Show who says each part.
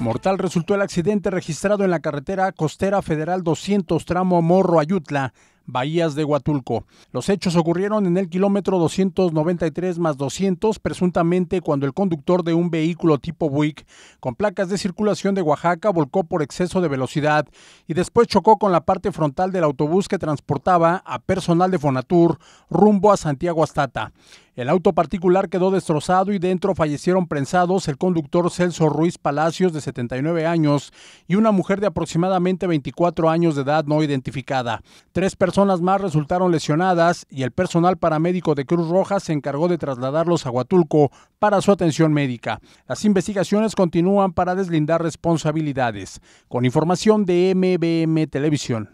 Speaker 1: Mortal resultó el accidente registrado en la carretera costera federal 200 tramo Morro Ayutla, Bahías de Huatulco. Los hechos ocurrieron en el kilómetro 293 más 200, presuntamente cuando el conductor de un vehículo tipo Buick con placas de circulación de Oaxaca volcó por exceso de velocidad y después chocó con la parte frontal del autobús que transportaba a personal de Fonatur rumbo a Santiago Astata. El auto particular quedó destrozado y dentro fallecieron prensados el conductor Celso Ruiz Palacios de 79 años y una mujer de aproximadamente 24 años de edad no identificada. Tres personas más resultaron lesionadas y el personal paramédico de Cruz Roja se encargó de trasladarlos a Huatulco para su atención médica. Las investigaciones continúan para deslindar responsabilidades. Con información de MBM Televisión.